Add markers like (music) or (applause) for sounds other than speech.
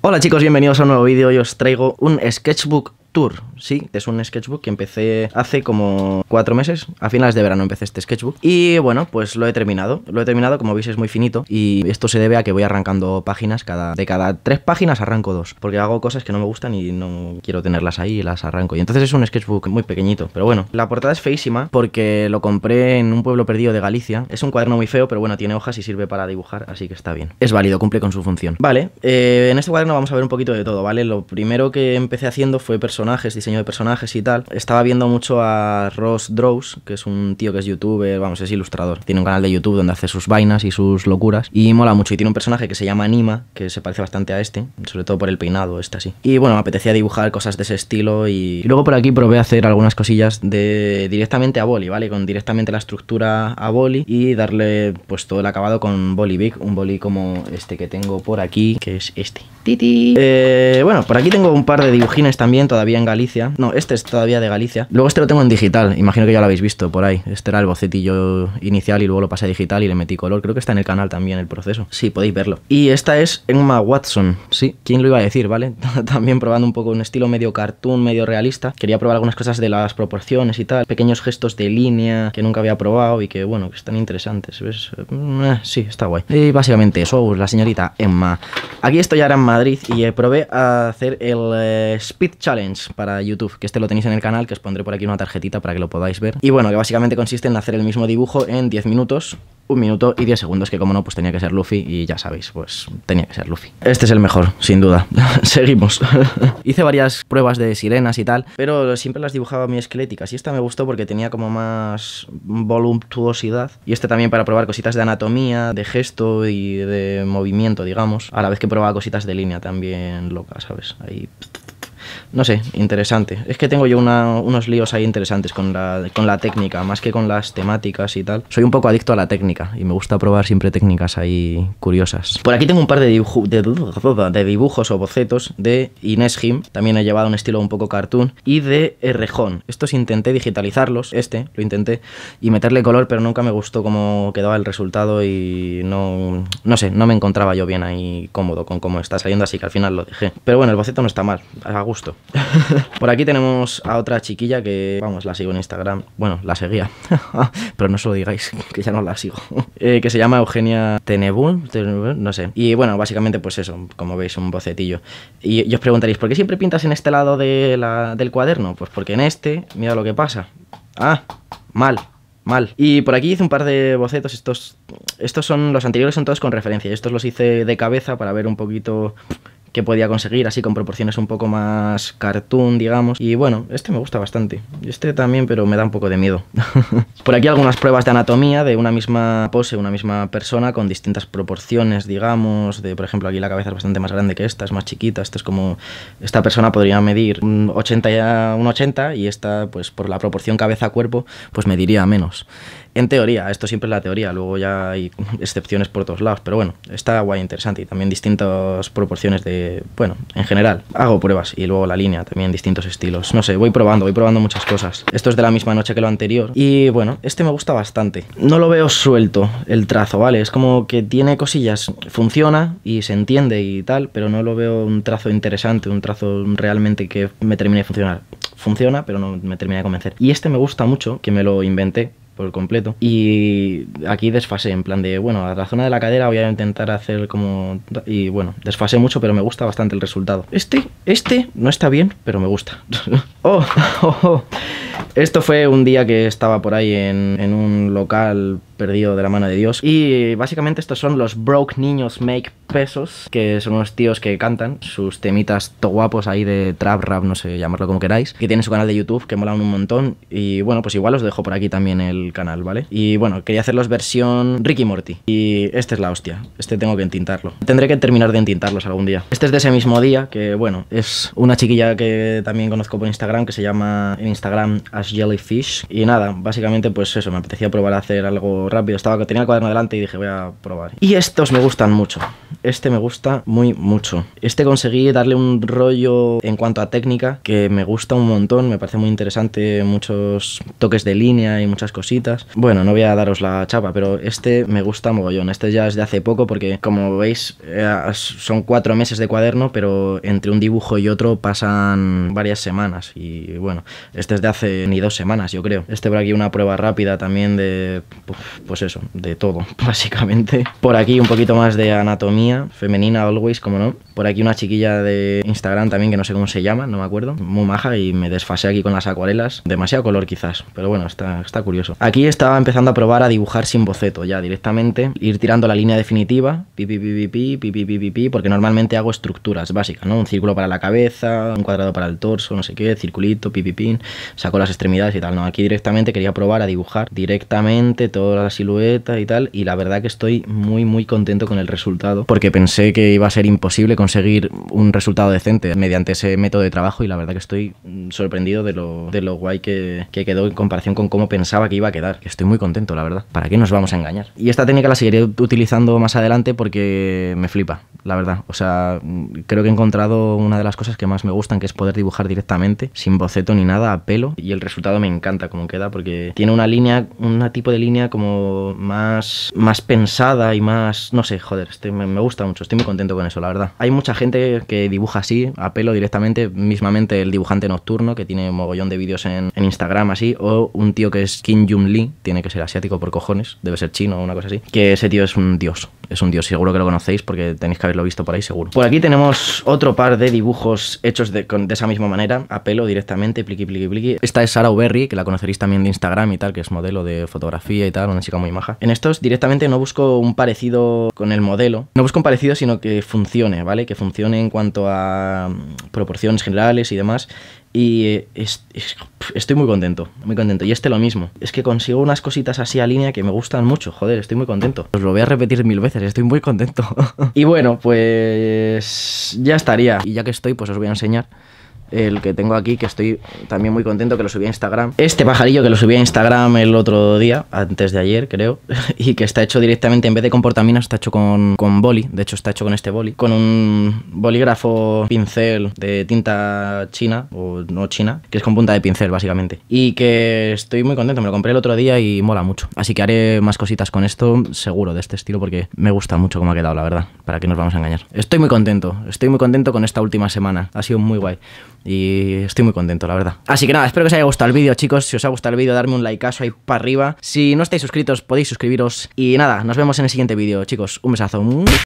Hola chicos, bienvenidos a un nuevo vídeo. y os traigo un sketchbook Tour, sí, es un sketchbook que empecé hace como cuatro meses, a finales de verano empecé este sketchbook y bueno, pues lo he terminado, lo he terminado, como veis es muy finito y esto se debe a que voy arrancando páginas, cada, de cada tres páginas arranco dos, porque hago cosas que no me gustan y no quiero tenerlas ahí y las arranco y entonces es un sketchbook muy pequeñito, pero bueno, la portada es feísima porque lo compré en un pueblo perdido de Galicia, es un cuaderno muy feo, pero bueno, tiene hojas y sirve para dibujar, así que está bien, es válido, cumple con su función. Vale, eh, en este cuaderno vamos a ver un poquito de todo, ¿vale? Lo primero que empecé haciendo fue personalizar diseño de personajes y tal, estaba viendo mucho a Ross Drows, que es un tío que es youtuber, vamos, es ilustrador. Tiene un canal de YouTube donde hace sus vainas y sus locuras y mola mucho. Y tiene un personaje que se llama Anima, que se parece bastante a este, sobre todo por el peinado, este así. Y bueno, me apetecía dibujar cosas de ese estilo y, luego por aquí probé a hacer algunas cosillas de directamente a boli, ¿vale? Con directamente la estructura a boli y darle pues todo el acabado con boli big, un boli como este que tengo por aquí, que es este. Eh, bueno, por aquí tengo un par de dibujines también, todavía en Galicia. No, este es todavía de Galicia. Luego este lo tengo en digital, imagino que ya lo habéis visto por ahí. Este era el bocetillo inicial y luego lo pasé a digital y le metí color. Creo que está en el canal también el proceso. Sí, podéis verlo. Y esta es Emma Watson, sí, ¿quién lo iba a decir, vale? (laughs) también probando un poco un estilo medio cartoon, medio realista. Quería probar algunas cosas de las proporciones y tal, pequeños gestos de línea que nunca había probado y que, bueno, que están interesantes, eh, mm, eh, sí, está guay. Y básicamente eso, la señorita Emma. Aquí estoy ahora en Madrid y eh, probé a hacer el eh, Speed Challenge para YouTube, que este lo tenéis en el canal, que os pondré por aquí una tarjetita para que lo podáis ver. Y bueno, que básicamente consiste en hacer el mismo dibujo en 10 minutos un minuto y diez segundos, que como no, pues tenía que ser Luffy y ya sabéis, pues tenía que ser Luffy. Este es el mejor, sin duda. (laughs) Seguimos. (laughs) Hice varias pruebas de sirenas y tal, pero siempre las dibujaba mi esqueléticas y esta me gustó porque tenía como más voluptuosidad y este también para probar cositas de anatomía, de gesto y de movimiento, digamos, a la vez que probaba cositas de línea también loca, ¿sabes? Ahí no sé, interesante. Es que tengo yo unos líos ahí interesantes con la, con la técnica, más que con las temáticas y tal. Soy un poco adicto a la técnica y me gusta probar siempre técnicas ahí curiosas. Por aquí tengo un par de, dibujos o bocetos de Inés Jim, también he llevado un estilo un poco cartoon, y de Rejón. Estos intenté digitalizarlos, este lo intenté, y meterle color, pero nunca me gustó cómo quedaba el resultado y no, no sé, no me encontraba yo bien ahí cómodo con cómo está saliendo, así que al final lo dejé. Pero bueno, el boceto no está mal, a gusto (laughs) Por aquí tenemos a otra chiquilla que, vamos, la sigo en Instagram. Bueno, la seguía, (laughs) pero no se lo digáis, (laughs) que ya no la sigo. Eh, que se llama Eugenia Tenebul, no sé. Y bueno, básicamente pues eso, como veis, un bocetillo. Y, os preguntaréis, ¿por qué siempre pintas en este lado de la, del cuaderno? Pues porque en este, mira lo que pasa. Ah, mal mal. Y por aquí hice un par de bocetos, estos, estos son, los anteriores son todos con referencia, estos los hice de cabeza para ver un poquito que podía conseguir, así con proporciones un poco más cartoon, digamos. Y bueno, este me gusta bastante. Este también, pero me da un poco de miedo. (laughs) Por aquí algunas pruebas de anatomía de una misma pose, una misma persona con distintas proporciones, digamos. De, por ejemplo, aquí la cabeza es bastante más grande que esta, es más chiquita. Esta es como. Esta persona podría medir un 80, un 80 y esta, pues por la proporción cabeza-cuerpo, pues mediría menos. En teoría, esto siempre es la teoría, luego ya hay excepciones por todos lados, pero bueno, está guay, interesante y también distintas proporciones de, bueno, en general, hago pruebas y luego la línea, también distintos estilos, no sé, voy probando, voy probando muchas cosas. Esto es de la misma noche que lo anterior y bueno, este me gusta bastante. No lo veo suelto el trazo, ¿vale? Es como que tiene cosillas, funciona y se entiende y tal, pero no lo veo un trazo interesante, un trazo realmente que me termine de funcionar. Funciona, pero no me termina de convencer. Y este me gusta mucho, que me lo inventé por completo. Y aquí desfasé, en plan de, bueno, a la zona de la cadera voy a intentar hacer como... Y bueno, desfasé mucho, pero me gusta bastante el resultado. Este, este, no está bien, pero me gusta. (laughs) oh, oh, oh. Esto fue un día que estaba por ahí en, un local perdido de la mano de Dios. Y básicamente estos son los Broke Niños Make Pesos, que son unos tíos que cantan sus temitas to guapos ahí de trap, rap, no sé, llamarlo como queráis, que tienen su canal de YouTube, que molan un montón. Y bueno, pues igual os dejo por aquí también el canal, ¿vale? Y bueno, quería hacerlos versión Ricky Morty. Y este es la hostia, este tengo que entintarlo. Tendré que terminar de entintarlos algún día. Este es de ese mismo día, que bueno, es una chiquilla que también conozco por Instagram, que se llama en Instagram as Jellyfish. Y nada, básicamente pues eso, me apetecía probar a hacer algo rápido. Estaba, que tenía el cuaderno delante y dije voy a probar. Y estos me gustan mucho. Este me gusta muy mucho. Este conseguí darle un rollo en cuanto a técnica que me gusta un montón, me parece muy interesante, muchos toques de línea y muchas cositas. Bueno, no voy a daros la chapa, pero este me gusta mogollón. Este ya es de hace poco porque como veis eh, son cuatro meses de cuaderno, pero entre un dibujo y otro pasan varias semanas. Y bueno, este es de hace ni dos semanas, yo creo. Este por aquí una prueba rápida también de, pues eso, de todo, básicamente. Por aquí un poquito más de anatomía femenina, always, como no. Por aquí una chiquilla de Instagram también, que no sé cómo se llama, no me acuerdo. Muy maja y me desfasé aquí con las acuarelas. Demasiado color quizás, pero bueno, está, está curioso. Aquí estaba empezando a probar a dibujar sin boceto ya directamente, ir tirando la línea definitiva, pi, pi, pi, pi, pi, pi, porque normalmente hago estructuras básicas, ¿no? Un círculo para la cabeza, un cuadrado para el torso, no sé qué, circulito, pi, pi, saco la extremidades y tal. No, aquí directamente quería probar a dibujar directamente toda la silueta y tal. Y la verdad que estoy muy, muy contento con el resultado porque pensé que iba a ser imposible conseguir un resultado decente mediante ese método de trabajo. Y la verdad que estoy mm, sorprendido de lo, de lo guay que, quedó en comparación con cómo pensaba que iba a quedar. Estoy muy contento, la verdad. ¿Para qué nos vamos a engañar? Y esta técnica la seguiré utilizando más adelante porque me flipa, la verdad. O sea, creo que he encontrado una de las cosas que más me gustan, que es poder dibujar directamente, sin boceto ni nada, a pelo. Y el resultado me encanta como queda porque tiene una línea, un tipo de línea como más, más pensada y más, no sé, joder, me, gusta mucho, estoy muy contento con eso, la verdad. Hay mucha gente que dibuja así, a pelo directamente, mismamente el dibujante nocturno que tiene mogollón de vídeos en, Instagram así, o un tío que es Kim Jun Lee, tiene que ser asiático por cojones, debe ser chino o una cosa así, que ese tío es un dios, es un dios, seguro que lo conocéis porque tenéis que haberlo visto por ahí seguro. Por aquí tenemos otro par de dibujos hechos de, esa misma manera, a pelo directamente, pliqui pliqui pliqui es Sara que la conoceréis también de Instagram y tal, que es modelo de fotografía y tal, una chica muy maja. En estos directamente no busco un parecido con el modelo, no busco un parecido, sino que funcione, ¿vale? Que funcione en cuanto a mm, proporciones generales y demás. Y eh, estoy muy contento, muy contento. Y este lo mismo. Es que consigo unas cositas así a línea que me gustan mucho. Joder, estoy muy contento. Os lo voy a repetir mil veces, estoy muy contento. (laughs) y bueno, pues ya estaría. Y ya que estoy, pues os voy a enseñar el que tengo aquí, que estoy también muy contento que lo subí a Instagram. Este pajarillo que lo subí a Instagram el otro día, antes de ayer creo, (laughs) y que está hecho directamente, en vez de con portaminas, está hecho con, boli, de hecho está hecho con este boli, con un bolígrafo pincel de tinta china, o no china, que es con punta de pincel básicamente. Y que estoy muy contento, me lo compré el otro día y mola mucho. Así que haré más cositas con esto, seguro, de este estilo, porque me gusta mucho cómo ha quedado, la verdad, para que nos vamos a engañar. Estoy muy contento, estoy muy contento con esta última semana, ha sido muy guay y estoy muy contento, la verdad. Así que nada, espero que os haya gustado el vídeo, chicos. Si os ha gustado el vídeo, darme un likeazo ahí para arriba. Si no estáis suscritos, podéis suscribiros. Y nada, nos vemos en el siguiente vídeo, chicos. Un besazo.